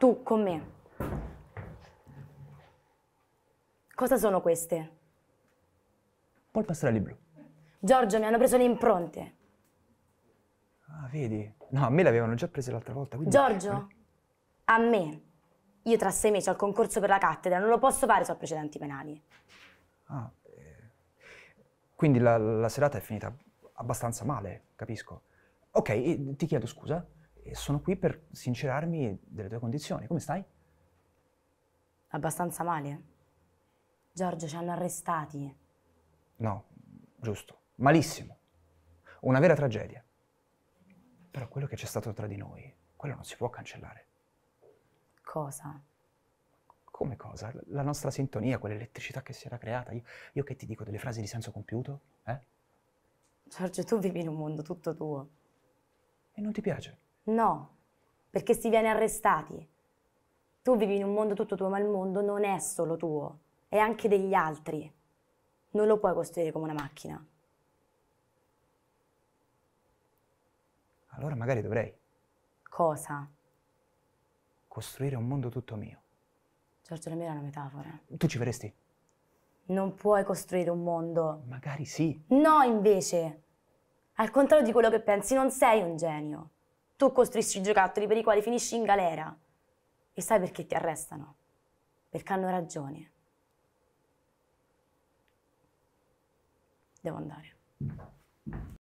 tu con me. Cosa sono queste? Polpastrelli blu. Giorgio, mi hanno preso le impronte. Ah, vedi? No, a me le avevano già prese l'altra volta, quindi... Giorgio, a me. Io tra sei mesi ho il concorso per la cattedra, non lo posso fare se ho precedenti penali. Ah, eh. quindi la, la serata è finita abbastanza male, capisco. Ok, ti chiedo scusa e sono qui per sincerarmi delle tue condizioni. Come stai? Abbastanza male. Giorgio, ci hanno arrestati. No, giusto. Malissimo. Una vera tragedia. Però quello che c'è stato tra di noi, quello non si può cancellare. Cosa? Come cosa? La nostra sintonia, quell'elettricità che si era creata. Io, io, che ti dico delle frasi di senso compiuto? Eh? Giorgio, tu vivi in un mondo tutto tuo. E non ti piace? No, perché si viene arrestati. Tu vivi in un mondo tutto tuo, ma il mondo non è solo tuo, è anche degli altri. Non lo puoi costruire come una macchina. Allora magari dovrei. Cosa? Costruire un mondo tutto mio. Giorgio, la mia era una metafora. Tu ci verresti? Non puoi costruire un mondo. Magari sì. No, invece. Al contrario di quello che pensi, non sei un genio tu costruisci giocattoli per i quali finisci in galera. E sai perché ti arrestano? Perché hanno ragione. Devo andare.